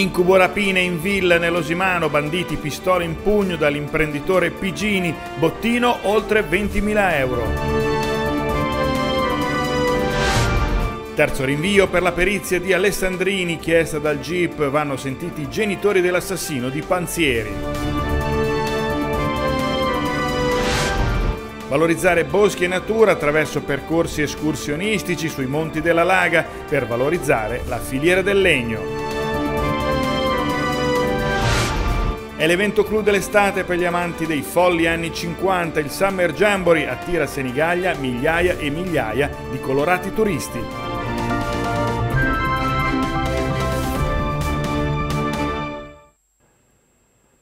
Incubo rapine in villa nell'Osimano, banditi pistola in pugno dall'imprenditore Pigini, bottino oltre 20.000 euro. Terzo rinvio per la perizia di Alessandrini chiesta dal GIP, vanno sentiti i genitori dell'assassino di Panzieri. Valorizzare boschi e natura attraverso percorsi escursionistici sui monti della Laga per valorizzare la filiera del legno. È l'evento clou dell'estate per gli amanti dei folli anni 50, il Summer Jamboree attira a Senigallia migliaia e migliaia di colorati turisti.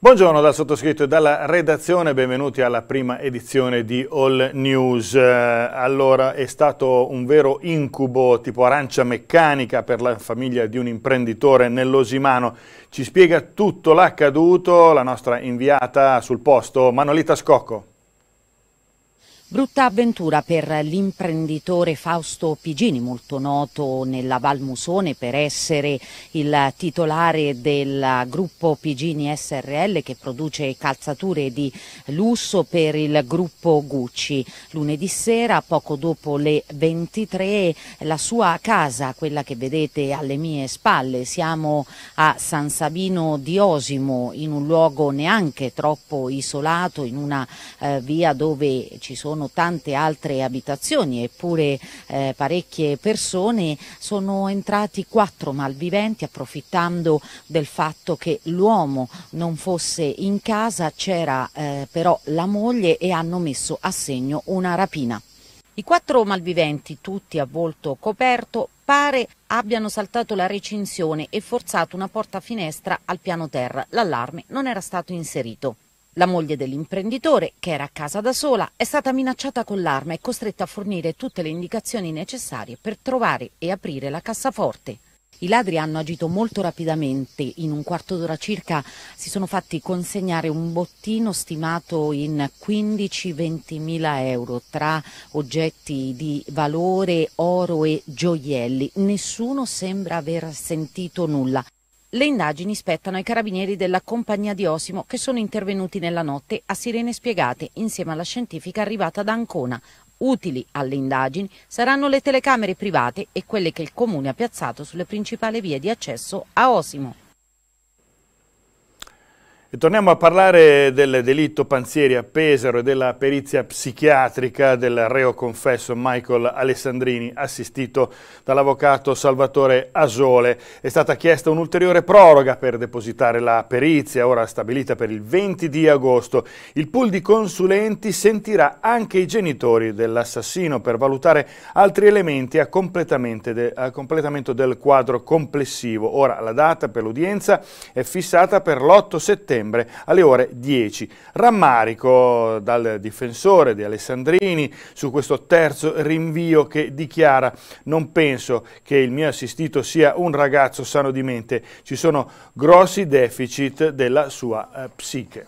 Buongiorno dal sottoscritto e dalla redazione, benvenuti alla prima edizione di All News. Eh, allora, è stato un vero incubo tipo arancia meccanica per la famiglia di un imprenditore nell'Osimano. Ci spiega tutto l'accaduto la nostra inviata sul posto, Manolita Scocco. Brutta avventura per l'imprenditore Fausto Pigini, molto noto nella Val Musone per essere il titolare del gruppo Pigini SRL che produce calzature di lusso per il gruppo Gucci. Lunedì sera, poco dopo le 23, la sua casa, quella che vedete alle mie spalle, siamo a San Sabino di Osimo, in un luogo neanche troppo isolato, in una eh, via dove ci sono sono tante altre abitazioni, eppure eh, parecchie persone sono entrati quattro malviventi approfittando del fatto che l'uomo non fosse in casa, c'era eh, però la moglie e hanno messo a segno una rapina. I quattro malviventi, tutti a volto coperto, pare abbiano saltato la recinzione e forzato una porta finestra al piano terra. L'allarme non era stato inserito. La moglie dell'imprenditore, che era a casa da sola, è stata minacciata con l'arma e costretta a fornire tutte le indicazioni necessarie per trovare e aprire la cassaforte. I ladri hanno agito molto rapidamente, in un quarto d'ora circa si sono fatti consegnare un bottino stimato in 15-20 mila euro tra oggetti di valore, oro e gioielli. Nessuno sembra aver sentito nulla. Le indagini spettano ai carabinieri della compagnia di Osimo che sono intervenuti nella notte a sirene spiegate insieme alla scientifica arrivata da Ancona. Utili alle indagini saranno le telecamere private e quelle che il comune ha piazzato sulle principali vie di accesso a Osimo. E torniamo a parlare del delitto Panzieri a Pesaro e della perizia psichiatrica del reo confesso Michael Alessandrini, assistito dall'avvocato Salvatore Asole. È stata chiesta un'ulteriore proroga per depositare la perizia, ora stabilita per il 20 di agosto. Il pool di consulenti sentirà anche i genitori dell'assassino per valutare altri elementi a, de a completamento del quadro complessivo. Ora la data per l'udienza è fissata per l'8 settembre settembre alle ore 10. Rammarico dal difensore di Alessandrini su questo terzo rinvio che dichiara non penso che il mio assistito sia un ragazzo sano di mente, ci sono grossi deficit della sua eh, psiche.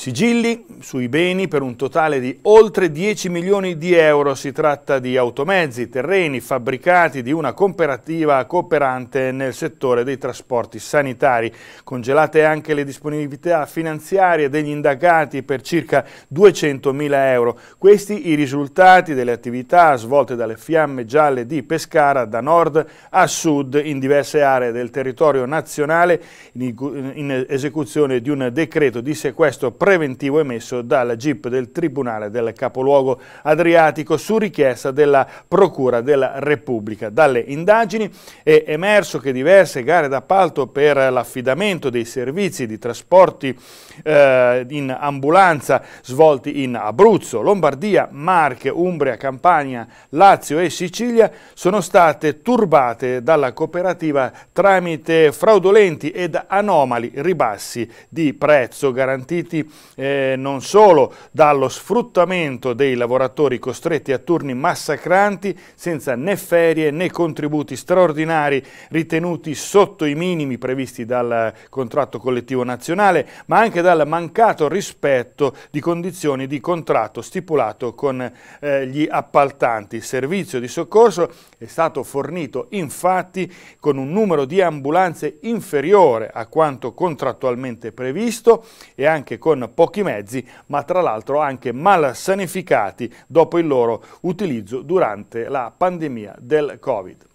Sigilli sui beni per un totale di oltre 10 milioni di euro. Si tratta di automezzi, terreni, fabbricati di una cooperativa cooperante nel settore dei trasporti sanitari. Congelate anche le disponibilità finanziarie degli indagati per circa 200 mila euro. Questi i risultati delle attività svolte dalle fiamme gialle di Pescara da nord a sud in diverse aree del territorio nazionale in esecuzione di un decreto di sequestro preventivo preventivo emesso dalla GIP del Tribunale del Capoluogo Adriatico su richiesta della Procura della Repubblica. Dalle indagini è emerso che diverse gare d'appalto per l'affidamento dei servizi di trasporti eh, in ambulanza svolti in Abruzzo, Lombardia, Marche, Umbria, Campania, Lazio e Sicilia sono state turbate dalla cooperativa tramite fraudolenti ed anomali ribassi di prezzo garantiti eh, non solo dallo sfruttamento dei lavoratori costretti a turni massacranti senza né ferie né contributi straordinari ritenuti sotto i minimi previsti dal contratto collettivo nazionale, ma anche dal mancato rispetto di condizioni di contratto stipulato con eh, gli appaltanti. Il servizio di soccorso è stato fornito infatti con un numero di ambulanze inferiore a quanto contrattualmente previsto e anche con con pochi mezzi, ma tra l'altro anche mal sanificati dopo il loro utilizzo durante la pandemia del Covid.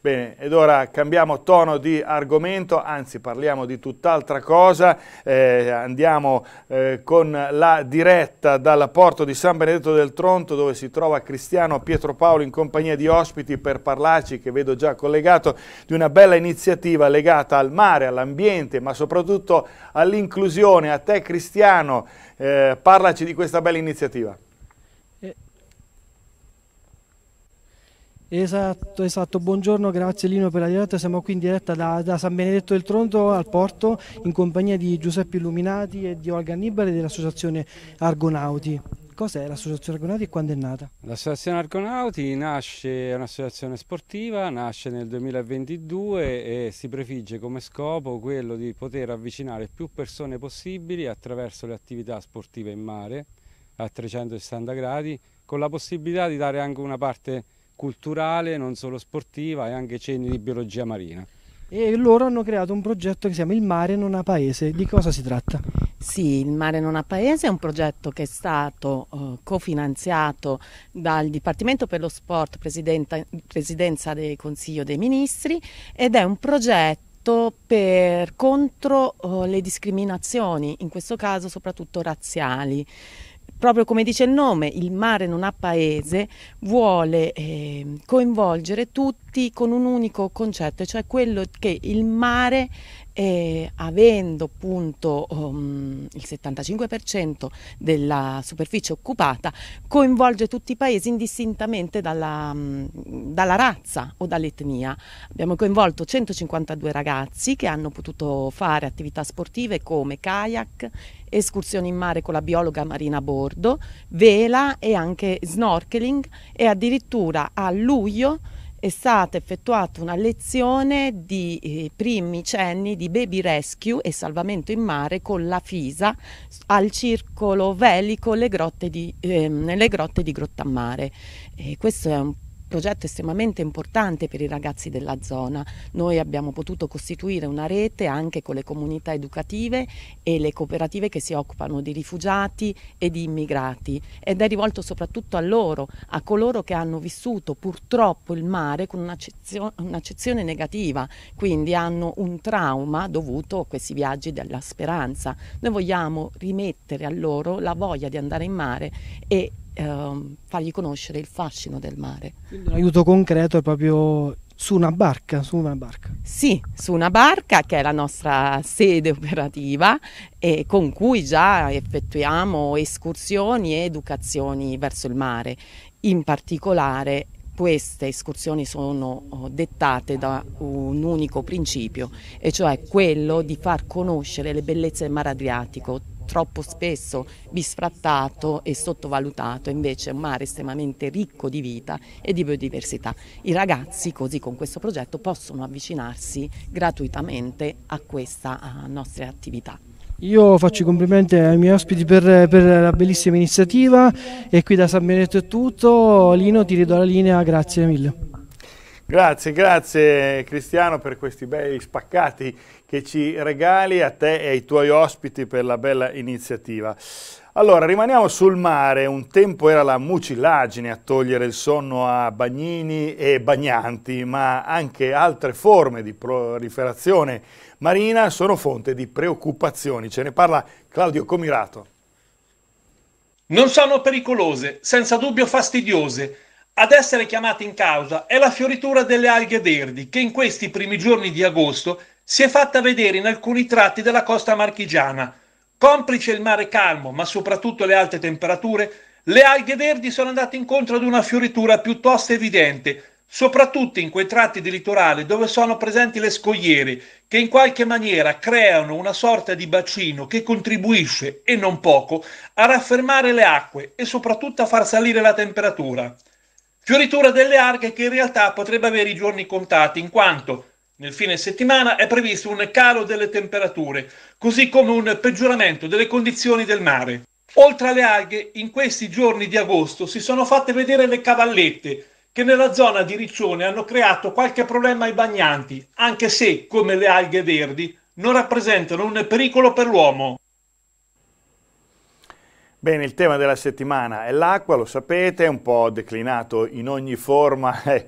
Bene, ed ora cambiamo tono di argomento, anzi parliamo di tutt'altra cosa, eh, andiamo eh, con la diretta dal porto di San Benedetto del Tronto dove si trova Cristiano Pietro Paolo in compagnia di ospiti per parlarci, che vedo già collegato, di una bella iniziativa legata al mare, all'ambiente, ma soprattutto all'inclusione. A te Cristiano, eh, parlaci di questa bella iniziativa. Esatto, esatto, buongiorno, grazie Lino per la diretta, siamo qui in diretta da, da San Benedetto del Tronto al Porto in compagnia di Giuseppe Illuminati e di Olga Annibale dell'associazione Argonauti. Cos'è l'associazione Argonauti e quando è nata? L'associazione Argonauti nasce, è un'associazione sportiva, nasce nel 2022 e si prefigge come scopo quello di poter avvicinare più persone possibili attraverso le attività sportive in mare a 360 gradi con la possibilità di dare anche una parte di culturale, non solo sportiva e anche cenni di biologia marina. E loro hanno creato un progetto che si chiama Il mare non ha paese. Di cosa si tratta? Sì, Il mare non ha paese è un progetto che è stato eh, cofinanziato dal Dipartimento per lo Sport, Presidenza del Consiglio dei Ministri ed è un progetto per contro uh, le discriminazioni, in questo caso soprattutto razziali proprio come dice il nome, il mare non ha paese, vuole eh, coinvolgere tutti con un unico concetto, cioè quello che il mare e avendo appunto um, il 75% della superficie occupata coinvolge tutti i paesi indistintamente dalla, um, dalla razza o dall'etnia. Abbiamo coinvolto 152 ragazzi che hanno potuto fare attività sportive come kayak, escursioni in mare con la biologa Marina a Bordo, vela e anche snorkeling e addirittura a luglio è stata effettuata una lezione di eh, primi cenni di baby rescue e salvamento in mare con la FISA al circolo velico le grotte di, eh, nelle grotte di Grottamare. E questo è un progetto estremamente importante per i ragazzi della zona. Noi abbiamo potuto costituire una rete anche con le comunità educative e le cooperative che si occupano di rifugiati e di immigrati ed è rivolto soprattutto a loro, a coloro che hanno vissuto purtroppo il mare con un'accezione negativa, quindi hanno un trauma dovuto a questi viaggi della speranza. Noi vogliamo rimettere a loro la voglia di andare in mare e ehm, fargli conoscere il fascino del mare. Quindi un aiuto concreto è proprio su una barca, su una barca. Sì, su una barca che è la nostra sede operativa e con cui già effettuiamo escursioni e educazioni verso il mare. In particolare queste escursioni sono oh, dettate da un unico principio, e cioè quello di far conoscere le bellezze del mare Adriatico troppo spesso bisfrattato e sottovalutato, invece è un mare estremamente ricco di vita e di biodiversità. I ragazzi così con questo progetto possono avvicinarsi gratuitamente a questa a nostra attività. Io faccio i complimenti ai miei ospiti per, per, la bellissima iniziativa e qui da San Benedetto è tutto. Lino ti ridò la linea, grazie mille. Grazie, grazie Cristiano per questi bei spaccati che ci regali a te e ai tuoi ospiti per la bella iniziativa. Allora, rimaniamo sul mare. Un tempo era la mucillagine a togliere il sonno a bagnini e bagnanti, ma anche altre forme di proliferazione marina sono fonte di preoccupazioni. Ce ne parla Claudio Comirato. Non sono pericolose, senza dubbio fastidiose. Ad essere chiamate in causa è la fioritura delle alghe verdi, che in questi primi giorni di agosto si è fatta vedere in alcuni tratti della costa marchigiana. Complice il mare calmo, ma soprattutto le alte temperature, le alghe verdi sono andate incontro ad una fioritura piuttosto evidente, soprattutto in quei tratti di litorale dove sono presenti le scogliere, che in qualche maniera creano una sorta di bacino che contribuisce, e non poco, a raffermare le acque e soprattutto a far salire la temperatura. Fioritura delle alghe che in realtà potrebbe avere i giorni contati, in quanto nel fine settimana è previsto un calo delle temperature, così come un peggioramento delle condizioni del mare. Oltre alle alghe, in questi giorni di agosto si sono fatte vedere le cavallette, che nella zona di Riccione hanno creato qualche problema ai bagnanti, anche se, come le alghe verdi, non rappresentano un pericolo per l'uomo. Bene, il tema della settimana è l'acqua, lo sapete, è un po' declinato in ogni forma e,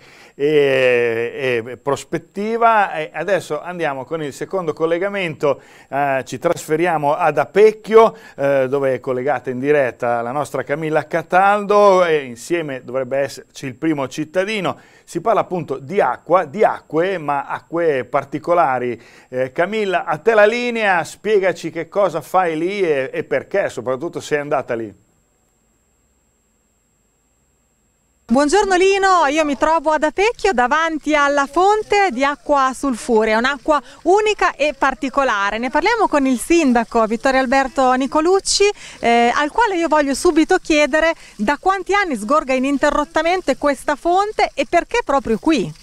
e prospettiva. E adesso andiamo con il secondo collegamento, eh, ci trasferiamo ad Apecchio, eh, dove è collegata in diretta la nostra Camilla Cataldo e insieme dovrebbe esserci il primo cittadino. Si parla appunto di acqua, di acque, ma acque particolari. Eh, Camilla, a te la linea, spiegaci che cosa fai lì e, e perché, soprattutto se è andata lì. Buongiorno Lino, io mi trovo ad Apecchio davanti alla fonte di acqua sulfurea, un'acqua unica e particolare. Ne parliamo con il sindaco Vittorio Alberto Nicolucci, eh, al quale io voglio subito chiedere da quanti anni sgorga ininterrottamente questa fonte e perché proprio qui?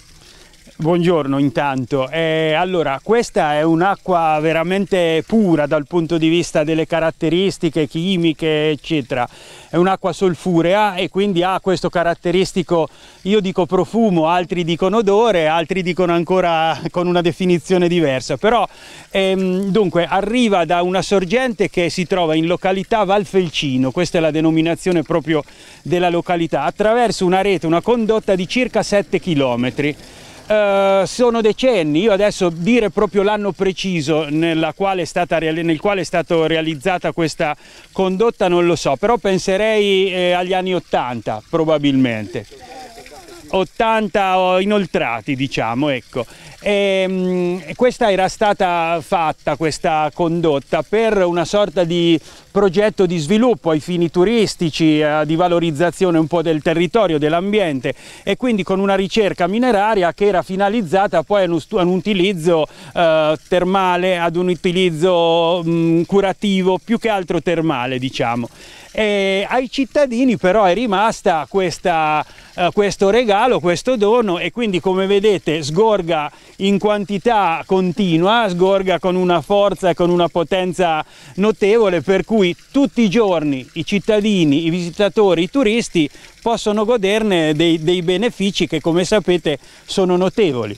Buongiorno intanto, eh, allora questa è un'acqua veramente pura dal punto di vista delle caratteristiche chimiche eccetera, è un'acqua solfurea e quindi ha questo caratteristico, io dico profumo, altri dicono odore, altri dicono ancora con una definizione diversa, però ehm, dunque arriva da una sorgente che si trova in località Valfelcino, questa è la denominazione proprio della località, attraverso una rete, una condotta di circa 7 chilometri. Eh, sono decenni, io adesso dire proprio l'anno preciso quale stata, nel quale è stata realizzata questa condotta non lo so, però penserei eh, agli anni 80 probabilmente. 80 inoltrati diciamo ecco e, ehm, questa era stata fatta questa condotta per una sorta di progetto di sviluppo ai fini turistici eh, di valorizzazione un po' del territorio dell'ambiente e quindi con una ricerca mineraria che era finalizzata poi ad un, un utilizzo eh, termale ad un utilizzo mh, mm, curativo più che altro termale diciamo e ai cittadini però è rimasta questa, eh, questo regalo, questo dono e quindi come vedete sgorga in quantità continua, sgorga con una forza e con una potenza notevole per cui tutti i giorni i cittadini, i visitatori, i turisti possono goderne dei, dei benefici che come sapete sono notevoli.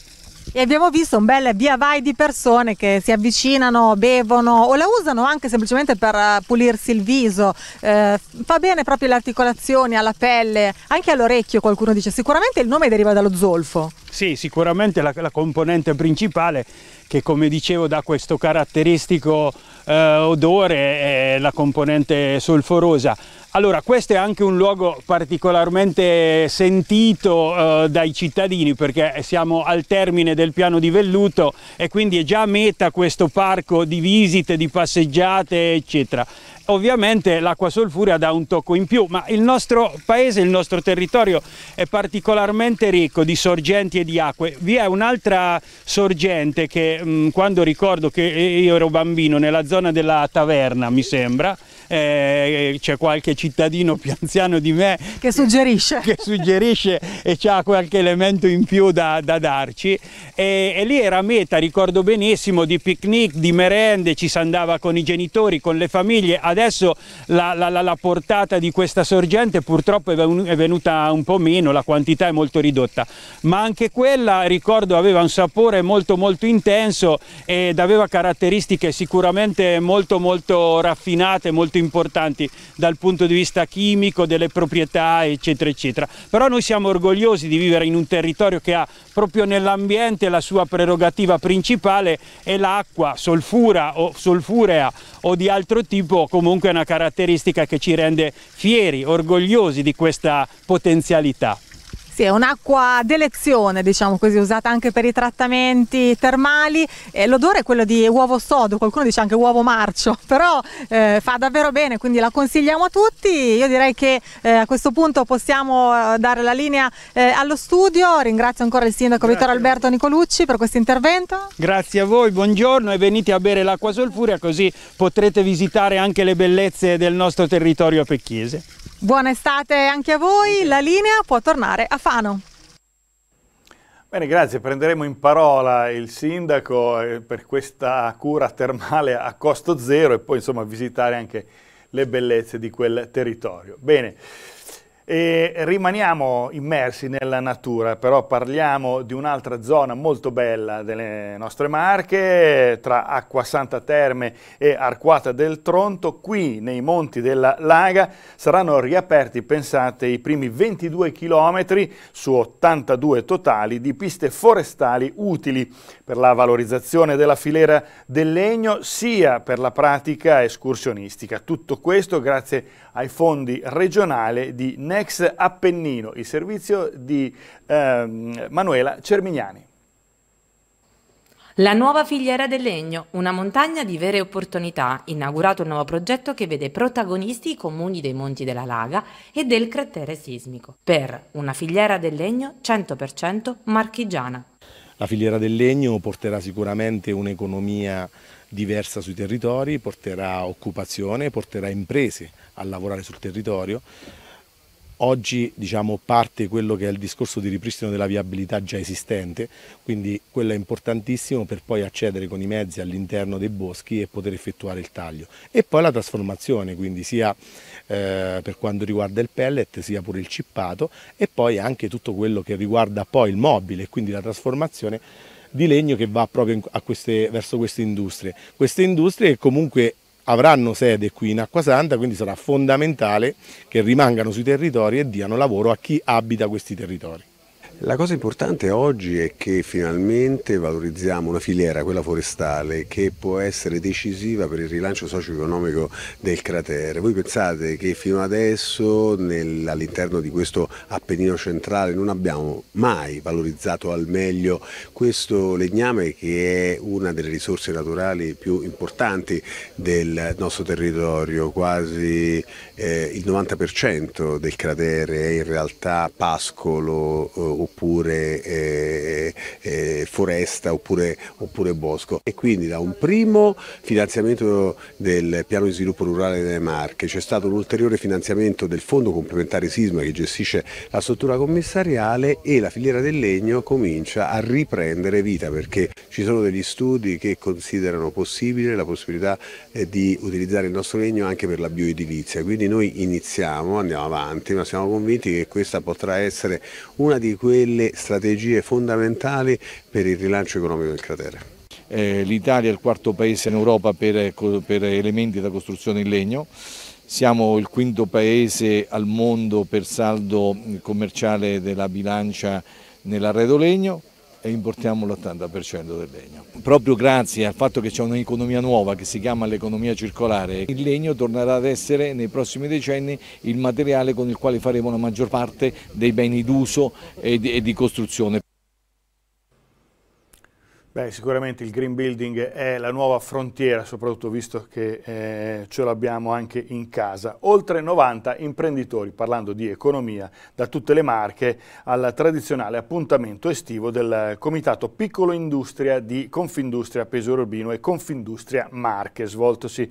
E abbiamo visto un bel via vai di persone che si avvicinano, bevono o la usano anche semplicemente per eh, pulirsi il viso. Eh, fa bene proprio alle articolazioni, alla pelle, anche all'orecchio qualcuno dice. Sicuramente il nome deriva dallo zolfo. Sì, sicuramente la, la componente principale che come dicevo dà questo caratteristico eh, odore è la componente solforosa allora, questo è anche un luogo particolarmente sentito eh, dai cittadini perché siamo al termine del piano di velluto e quindi è già meta questo parco di visite, di passeggiate, eccetera ovviamente l'acqua solfurea dà un tocco in più, ma il nostro paese, il nostro territorio è particolarmente ricco di sorgenti e di acque. Vi è un'altra sorgente che mh, mm, quando ricordo che io ero bambino nella zona della taverna, mi sembra, eh, c'è qualche cittadino più anziano di me che suggerisce, che suggerisce e ha qualche elemento in più da, da darci e, e, lì era meta, ricordo benissimo, di picnic, di merende, ci si andava con i genitori, con le famiglie, adesso la, la, la, la portata di questa sorgente purtroppo è venuta un po' meno, la quantità è molto ridotta, ma anche quella ricordo aveva un sapore molto molto intenso ed aveva caratteristiche sicuramente molto molto raffinate, molto importanti dal punto di vista chimico, delle proprietà eccetera eccetera. Però noi siamo orgogliosi di vivere in un territorio che ha proprio nell'ambiente la sua prerogativa principale e l'acqua solfura o solfurea o di altro tipo comunque è una caratteristica che ci rende fieri, orgogliosi di questa potenzialità. Sì, è un'acqua d'elezione, diciamo così, usata anche per i trattamenti termali. Eh, l'odore è quello di uovo sodo, qualcuno dice anche uovo marcio, però eh, fa davvero bene, quindi la consigliamo a tutti. Io direi che eh, a questo punto possiamo eh, dare la linea eh, allo studio. Ringrazio ancora il sindaco Grazie. Vittorio Alberto Nicolucci per questo intervento. Grazie a voi, buongiorno e venite a bere l'acqua solfuria così potrete visitare anche le bellezze del nostro territorio pecchiese. Buona estate anche a voi, la linea può tornare a Fano. Bene, grazie. Prenderemo in parola il sindaco eh, per questa cura termale a costo zero e poi insomma visitare anche le bellezze di quel territorio. Bene. E rimaniamo immersi nella natura, però parliamo di un'altra zona molto bella delle nostre Marche, tra Acqua Santa Terme e Arquata del Tronto, qui nei monti della Laga saranno riaperti, pensate, i primi 22 chilometri su 82 totali di piste forestali utili per la valorizzazione della filiera del legno sia per la pratica escursionistica. Tutto questo grazie ai fondi regionali di NET ex Appennino, il servizio di ehm, Manuela Cermignani. La nuova filiera del legno, una montagna di vere opportunità, inaugurato il nuovo progetto che vede protagonisti i comuni dei Monti della Laga e del cratere sismico, per una filiera del legno 100% marchigiana. La filiera del legno porterà sicuramente un'economia diversa sui territori, porterà occupazione, porterà imprese a lavorare sul territorio, Oggi diciamo, parte quello che è il discorso di ripristino della viabilità già esistente, quindi quello è importantissimo per poi accedere con i mezzi all'interno dei boschi e poter effettuare il taglio. E poi la trasformazione, quindi sia eh, per quanto riguarda il pellet, sia pure il cippato e poi anche tutto quello che riguarda poi il mobile, quindi la trasformazione di legno che va proprio queste, verso queste industrie. Queste industrie che comunque avranno sede qui in Acquasanta, quindi sarà fondamentale che rimangano sui territori e diano lavoro a chi abita questi territori. La cosa importante oggi è che finalmente valorizziamo una filiera, quella forestale, che può essere decisiva per il rilancio socio-economico del cratere. Voi pensate che fino adesso all'interno di questo Appennino centrale non abbiamo mai valorizzato al meglio questo legname che è una delle risorse naturali più importanti del nostro territorio, quasi eh, il 90% del cratere è in realtà pascolo eh, oppure eh, eh, foresta oppure, oppure, bosco. E quindi da un primo finanziamento del piano di sviluppo rurale delle Marche c'è stato un ulteriore finanziamento del fondo complementare sisma che gestisce la struttura commissariale e la filiera del legno comincia a riprendere vita perché ci sono degli studi che considerano possibile la possibilità eh, di utilizzare il nostro legno anche per la bioedilizia. Quindi noi iniziamo, andiamo avanti, ma siamo convinti che questa potrà essere una di quelle delle strategie fondamentali per il rilancio economico del cratere. Eh, L'Italia è il quarto paese in Europa per, ecco, per elementi da costruzione in legno, siamo il quinto paese al mondo per saldo commerciale della bilancia nell'arredo legno, e importiamo l'80% del legno. Proprio grazie al fatto che c'è un'economia nuova che si chiama l'economia circolare, il legno tornerà ad essere nei prossimi decenni il materiale con il quale faremo la maggior parte dei beni d'uso e di costruzione. Beh, sicuramente il green building è la nuova frontiera, soprattutto visto che eh, ce l'abbiamo anche in casa. Oltre 90 imprenditori, parlando di economia, da tutte le marche al tradizionale appuntamento estivo del Comitato Piccolo Industria di Confindustria Pesaro Urbino e Confindustria Marche, svoltosi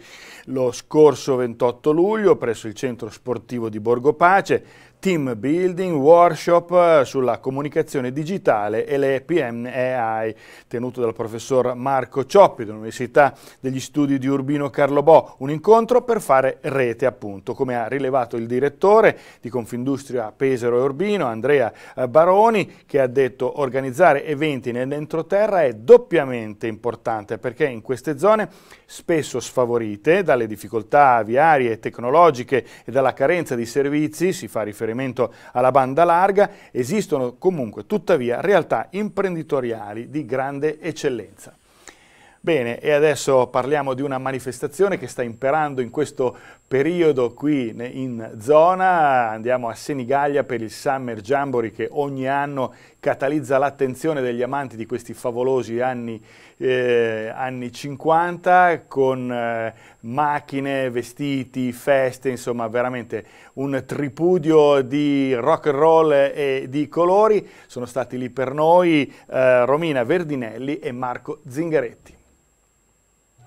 lo scorso 28 luglio presso il Centro Sportivo di Borgo Pace team building, workshop eh, sulla comunicazione digitale e le PMEI, tenuto dal professor Marco Cioppi dell'Università degli Studi di Urbino Carlo Bo, un incontro per fare rete appunto, come ha rilevato il direttore di Confindustria Pesaro e Urbino, Andrea eh, Baroni, che ha detto organizzare eventi nell'entroterra è doppiamente importante perché in queste zone spesso sfavorite dalle difficoltà viarie e tecnologiche e dalla carenza di servizi, si fa riferimento riferimento alla banda larga, esistono comunque tuttavia realtà imprenditoriali di grande eccellenza. Bene, e adesso parliamo di una manifestazione che sta imperando in questo periodo qui in zona. Andiamo a Senigallia per il Summer Jamboree che ogni anno catalizza l'attenzione degli amanti di questi favolosi anni, eh, anni 50 con eh, macchine, vestiti, feste, insomma veramente un tripudio di rock and roll e di colori. Sono stati lì per noi eh, Romina Verdinelli e Marco Zingaretti.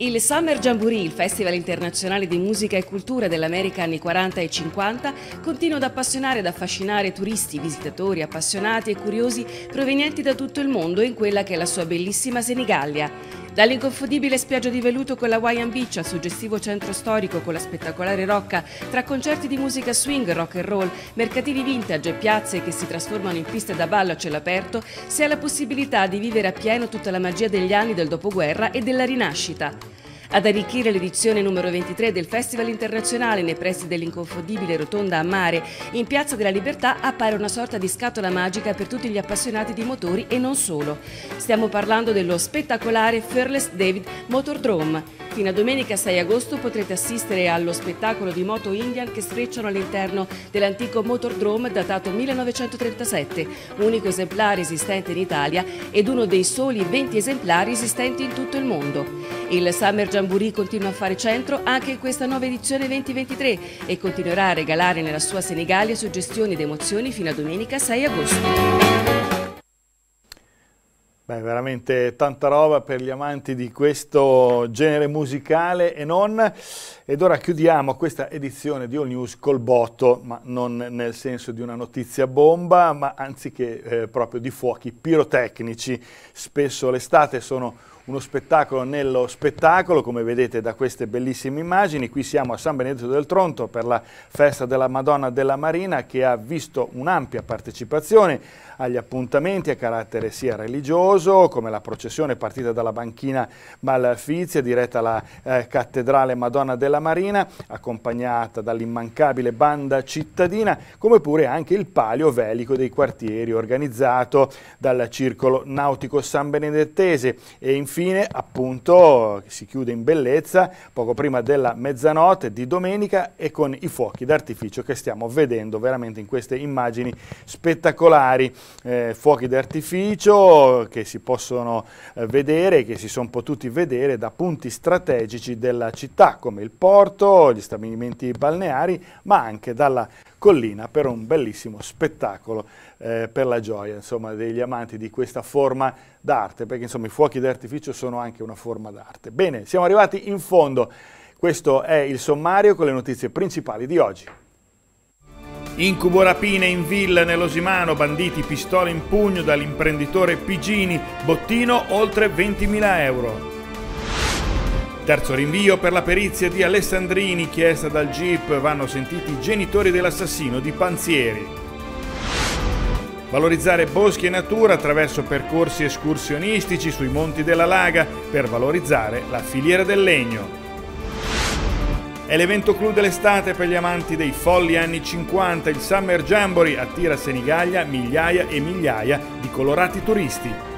Il Summer Jamboree, il Festival internazionale di musica e cultura dell'America anni 40 e 50, continua ad appassionare ed affascinare turisti, visitatori, appassionati e curiosi provenienti da tutto il mondo in quella che è la sua bellissima Senigallia. Dall'inconfondibile spiaggia di velluto con la Hawaiian Beach al suggestivo centro storico con la spettacolare Rocca, tra concerti di musica swing, rock and roll, mercatini vintage e piazze che si trasformano in piste da ballo a cielo aperto, si ha la possibilità di vivere appieno tutta la magia degli anni del dopoguerra e della rinascita. Ad arricchire l'edizione numero 23 del Festival Internazionale nei pressi dell'inconfondibile Rotonda a Mare, in Piazza della Libertà appare una sorta di scatola magica per tutti gli appassionati di motori e non solo. Stiamo parlando dello spettacolare Furless David Motordrome, Fino a domenica 6 agosto, potrete assistere allo spettacolo di moto Indian che sfrecciano all'interno dell'antico motordrome datato 1937, unico esemplare esistente in Italia ed uno dei soli 20 esemplari esistenti in tutto il mondo. Il Summer Jamboree continua a fare centro anche in questa nuova edizione 2023 e continuerà a regalare nella sua Senegalia suggestioni ed emozioni fino a domenica 6 agosto. Beh, veramente tanta roba per gli amanti di questo genere musicale e non. Ed ora chiudiamo questa edizione di All News col botto, ma non nel senso di una notizia bomba, ma anziché eh, proprio di fuochi pirotecnici. Spesso l'estate sono uno spettacolo nello spettacolo, come vedete da queste bellissime immagini. Qui siamo a San Benedetto del Tronto per la festa della Madonna della Marina che ha visto un'ampia partecipazione agli appuntamenti a carattere sia religioso, come la processione partita dalla banchina Malfizia, diretta alla eh, cattedrale Madonna della Marina, accompagnata dall'immancabile banda cittadina, come pure anche il palio velico dei quartieri organizzato dal Circolo Nautico San Benedettese e infine infine appunto si chiude in bellezza poco prima della mezzanotte di domenica e con i fuochi d'artificio che stiamo vedendo veramente in queste immagini spettacolari, eh, fuochi d'artificio che si possono eh, vedere, che si sono potuti vedere da punti strategici della città come il porto, gli stabilimenti balneari ma anche dalla collina per un bellissimo spettacolo eh, per la gioia insomma, degli amanti di questa forma d'arte, perché insomma, i fuochi d'artificio sono anche una forma d'arte. Bene, siamo arrivati in fondo. Questo è il sommario con le notizie principali di oggi. Incubo rapine in villa nell'Osimano, banditi pistola in pugno dall'imprenditore Pigini, bottino oltre 20.000 euro. Terzo rinvio per la perizia di Alessandrini chiesta dal GIP, vanno sentiti i genitori dell'assassino di Panzieri. Valorizzare boschi e natura attraverso percorsi escursionistici sui monti della Laga per valorizzare la filiera del legno. È l'evento clou dell'estate per gli amanti dei folli anni 50, il Summer Jamboree attira a Senigallia migliaia e migliaia di colorati turisti.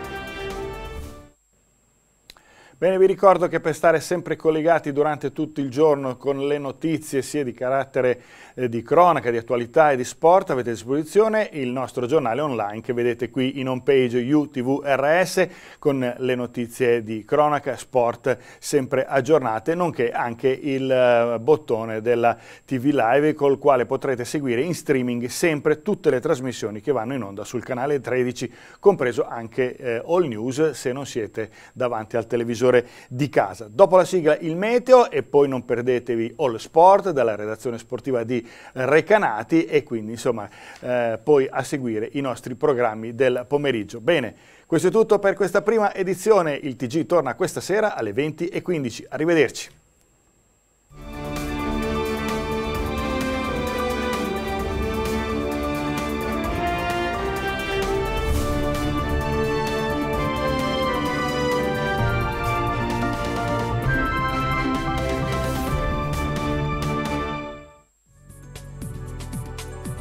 Bene, vi ricordo che per stare sempre collegati durante tutto il giorno con le notizie sia di carattere eh, di cronaca, di attualità e di sport avete a disposizione il nostro giornale online che vedete qui in homepage UTVRS con le notizie di cronaca, e sport sempre aggiornate, nonché anche il eh, bottone della TV Live col quale potrete seguire in streaming sempre tutte le trasmissioni che vanno in onda sul canale 13, compreso anche eh, All News se non siete davanti al televisore direttore di casa. Dopo la sigla il meteo e poi non perdetevi All Sport dalla redazione sportiva di Recanati e quindi insomma eh, poi a seguire i nostri programmi del pomeriggio. Bene, questo è tutto per questa prima edizione, il TG torna questa sera alle 20.15. Arrivederci.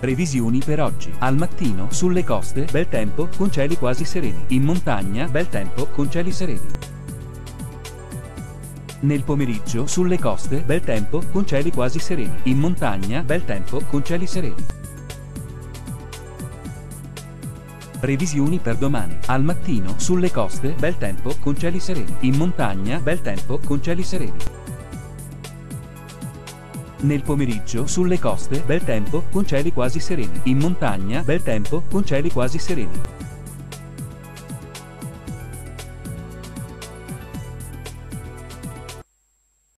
Previsioni per oggi. Al mattino, sulle coste, bel tempo, con cieli quasi sereni. In montagna, bel tempo, con cieli sereni. Nel pomeriggio, sulle coste, bel tempo, con cieli quasi sereni. In montagna, bel tempo, con cieli sereni. Previsioni per domani. Al mattino, sulle coste, bel tempo, con cieli sereni. In montagna, bel tempo, con cieli sereni. Nel pomeriggio sulle coste, bel tempo, con cieli quasi sereni. In montagna, bel tempo, con cieli quasi sereni.